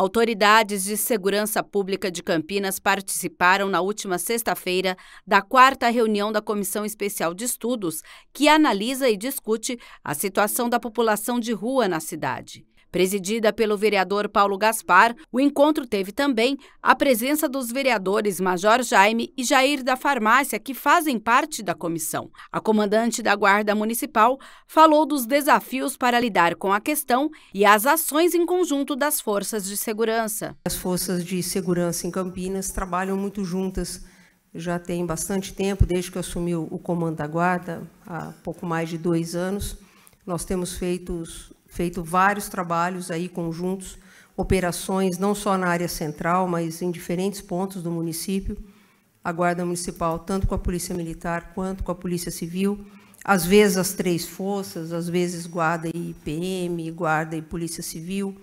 Autoridades de segurança pública de Campinas participaram na última sexta-feira da quarta reunião da Comissão Especial de Estudos, que analisa e discute a situação da população de rua na cidade. Presidida pelo vereador Paulo Gaspar, o encontro teve também a presença dos vereadores Major Jaime e Jair da Farmácia, que fazem parte da comissão. A comandante da Guarda Municipal falou dos desafios para lidar com a questão e as ações em conjunto das forças de segurança. As forças de segurança em Campinas trabalham muito juntas já tem bastante tempo, desde que assumiu o comando da guarda, há pouco mais de dois anos. Nós temos feito feito vários trabalhos aí conjuntos, operações não só na área central, mas em diferentes pontos do município, a Guarda Municipal, tanto com a Polícia Militar quanto com a Polícia Civil, às vezes as três forças, às vezes Guarda e PM, Guarda e Polícia Civil,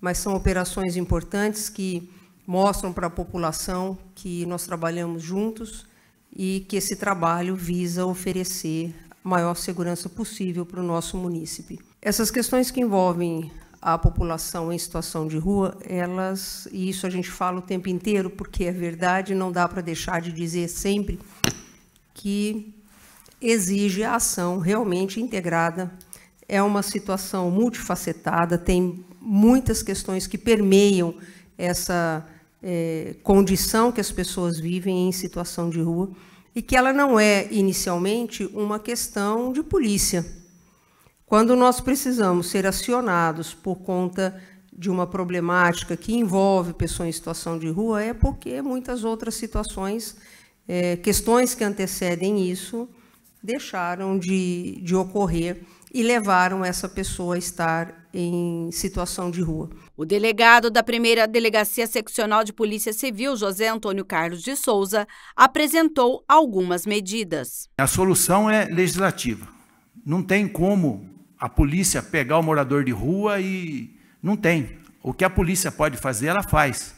mas são operações importantes que mostram para a população que nós trabalhamos juntos e que esse trabalho visa oferecer a maior segurança possível para o nosso município. Essas questões que envolvem a população em situação de rua, elas, e isso a gente fala o tempo inteiro, porque é verdade, não dá para deixar de dizer sempre que exige a ação realmente integrada. É uma situação multifacetada, tem muitas questões que permeiam essa é, condição que as pessoas vivem em situação de rua e que ela não é inicialmente uma questão de polícia quando nós precisamos ser acionados por conta de uma problemática que envolve pessoa em situação de rua, é porque muitas outras situações, é, questões que antecedem isso, deixaram de, de ocorrer e levaram essa pessoa a estar em situação de rua. O delegado da primeira Delegacia Seccional de Polícia Civil, José Antônio Carlos de Souza, apresentou algumas medidas. A solução é legislativa. Não tem como a polícia pegar o morador de rua e não tem. O que a polícia pode fazer, ela faz.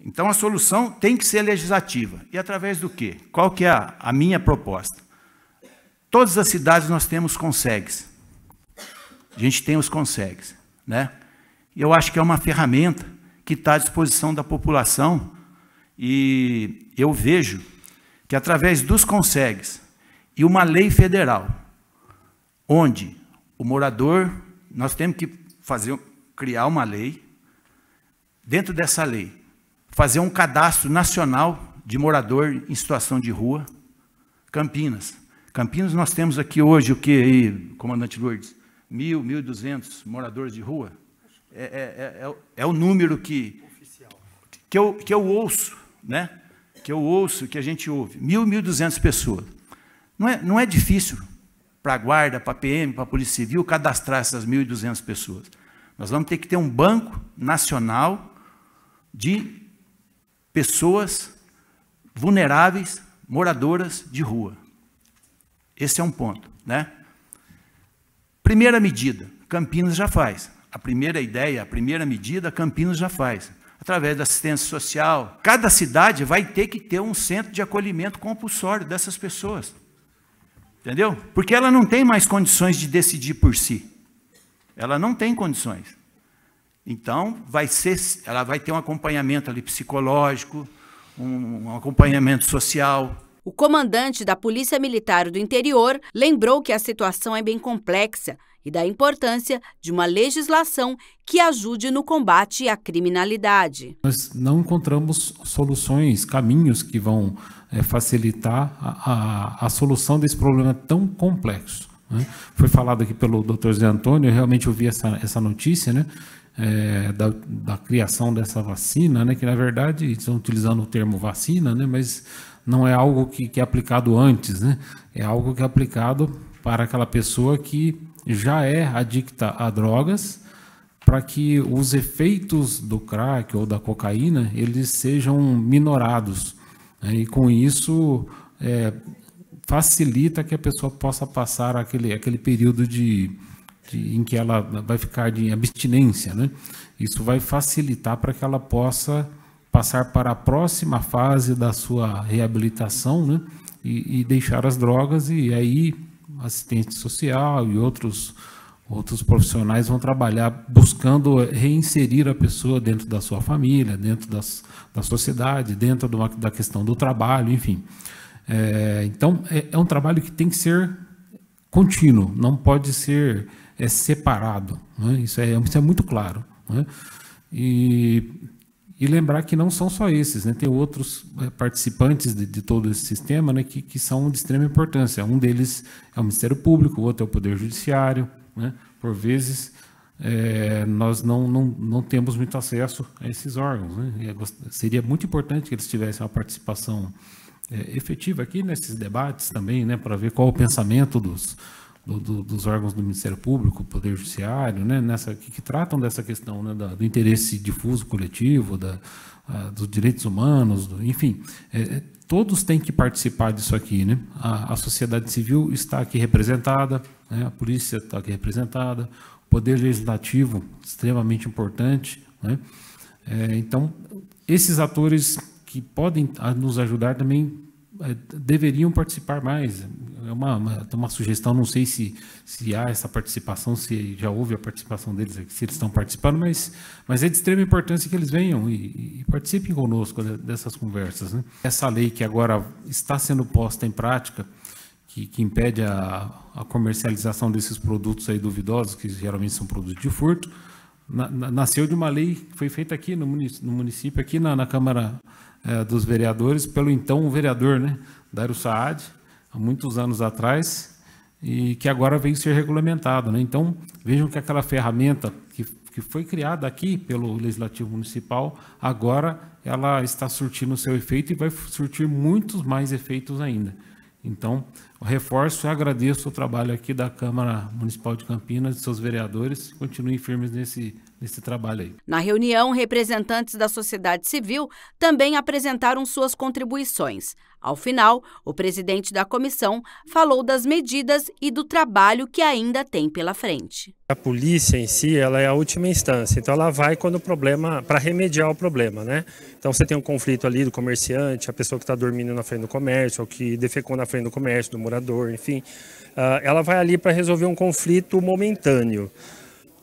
Então a solução tem que ser legislativa. E através do quê? Qual que é a, a minha proposta? Todas as cidades nós temos consegues. A gente tem os consegues, né? eu acho que é uma ferramenta que está à disposição da população e eu vejo que através dos consegues e uma lei federal, onde o morador, nós temos que fazer, criar uma lei, dentro dessa lei, fazer um cadastro nacional de morador em situação de rua. Campinas. Campinas nós temos aqui hoje o que aí, comandante Lourdes? Mil, mil e duzentos moradores de rua. É, é, é, é, o é número que, que, eu, que eu ouço, né? que eu ouço, que a gente ouve. Mil, mil e pessoas. Não é, não é difícil para a guarda, para a PM, para a Polícia Civil, cadastrar essas 1.200 pessoas. Nós vamos ter que ter um banco nacional de pessoas vulneráveis, moradoras de rua. Esse é um ponto. Né? Primeira medida, Campinas já faz. A primeira ideia, a primeira medida, Campinas já faz. Através da assistência social. Cada cidade vai ter que ter um centro de acolhimento compulsório dessas pessoas. Entendeu? Porque ela não tem mais condições de decidir por si. Ela não tem condições. Então, vai ser, ela vai ter um acompanhamento ali psicológico, um, um acompanhamento social. O comandante da Polícia Militar do Interior lembrou que a situação é bem complexa e da importância de uma legislação que ajude no combate à criminalidade. Nós não encontramos soluções, caminhos que vão é, facilitar a, a, a, solução desse problema tão complexo. Né? Foi falado aqui pelo Dr. Zé Antônio, eu realmente ouvi essa, essa notícia, né? É, da, da, criação dessa vacina, né? que na verdade estão utilizando o termo vacina, né? mas não é algo que, que é aplicado antes, né? é algo que é aplicado para aquela pessoa que já é adicta a drogas, para que os efeitos do crack ou da cocaína eles sejam minorados. Né? E com isso é, facilita que a pessoa possa passar aquele, aquele período de, de em que ela vai ficar de abstinência. Né? Isso vai facilitar para que ela possa passar para a próxima fase da sua reabilitação né? e, e deixar as drogas, e aí assistente social e outros Outros profissionais vão trabalhar buscando reinserir a pessoa dentro da sua família, dentro das, da sociedade, dentro do, da questão do trabalho, enfim. É, então, é, é, um trabalho que tem que ser contínuo, não pode ser é, separado. Né? Isso, é, isso é muito claro. Né? E e lembrar que não são só esses, né? tem outros é, participantes de, de todo esse sistema né? que, que, são de extrema importância. Um deles é o Ministério Público, o outro é o Poder Judiciário, né? Por vezes, é, nós não, não, não temos muito acesso a esses órgãos. Né? É seria muito importante que eles tivessem uma participação é, efetiva aqui nesses debates também, né? para ver qual o pensamento dos, do, do, dos órgãos do Ministério Público, Poder Judiciário, né, nessa, que, que tratam dessa questão né, da, do interesse difuso coletivo, da, a, dos direitos humanos, do, enfim, é, é todos têm que participar disso aqui. Né? A, a sociedade civil está aqui representada, né? a polícia está aqui representada, o poder legislativo, extremamente importante. Né? É, então, esses atores que podem nos ajudar também é, deveriam participar mais. É uma, uma, uma, sugestão, não sei se, se há essa participação, se já houve a participação deles, se eles estão participando, mas, mas é de extrema importância que eles venham e, e participem conosco dessas conversas. Né? Essa lei que agora está sendo posta em prática, que, que impede a, a, comercialização desses produtos aí duvidosos, que geralmente são produtos de furto, na, na, nasceu de uma lei que foi feita aqui no município, no município aqui na, na Câmara eh, dos Vereadores, pelo então vereador, né, Dário Saad, há muitos anos atrás, e que agora veio ser regulamentado. Né? Então, vejam que aquela ferramenta que, que foi criada aqui pelo Legislativo Municipal, agora ela está surtindo o seu efeito e vai surtir muitos mais efeitos ainda. Então, reforço e agradeço o trabalho aqui da Câmara Municipal de Campinas, de seus vereadores. Continuem firmes nesse nesse trabalho aí. Na reunião, representantes da sociedade civil também apresentaram suas contribuições. Ao final, o presidente da comissão falou das medidas e do trabalho que ainda tem pela frente. A polícia em si, ela é a última instância, então ela vai quando o problema, para remediar o problema, né? Então você tem um conflito ali do comerciante, a pessoa que está dormindo na frente do comércio, ou que defecou na frente do comércio, do morador, enfim. Ah, ela vai ali para resolver um conflito momentâneo.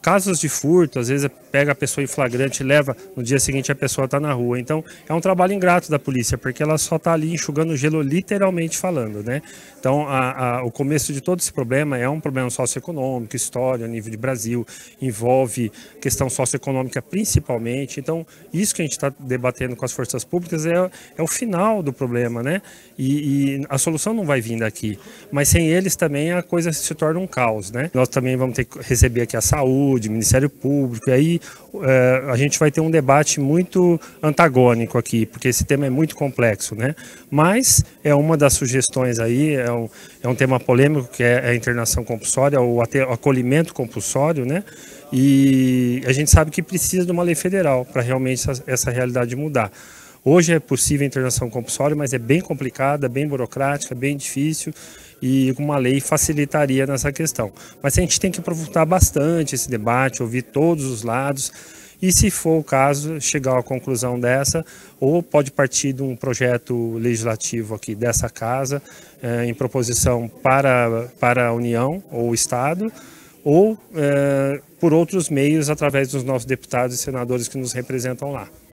Casos de furto, às vezes pega a pessoa em flagrante, leva, no dia seguinte a pessoa está na rua. Então é um trabalho ingrato da polícia, porque ela só está ali enxugando gelo, literalmente falando, né? Então a, a, o começo de todo esse problema é um problema socioeconômico, história, nível de Brasil, envolve questão socioeconômica principalmente. Então isso que a gente está debatendo com as forças públicas é, é o final do problema, né? E, e a solução não vai vir daqui, mas sem eles também a coisa se torna um caos, né? Nós também vamos ter que receber aqui a saúde saúde, Ministério Público. E aí é, a gente vai ter um debate muito antagônico aqui, porque esse tema é muito complexo, né? Mas é uma das sugestões aí, é um, é um tema polêmico que é a internação compulsória, ou até acolhimento compulsório, né? E a gente sabe que precisa de uma lei federal para realmente essa, essa realidade mudar. Hoje é possível a internação compulsória, mas é bem complicada, bem burocrática, bem difícil e uma lei facilitaria nessa questão. Mas a gente tem que aprofundar bastante esse debate, ouvir todos os lados e, se for o caso, chegar à conclusão dessa, ou pode partir de um projeto legislativo aqui dessa casa, eh, em proposição para, para a União ou o Estado, ou eh, por outros meios através dos nossos deputados e senadores que nos representam lá.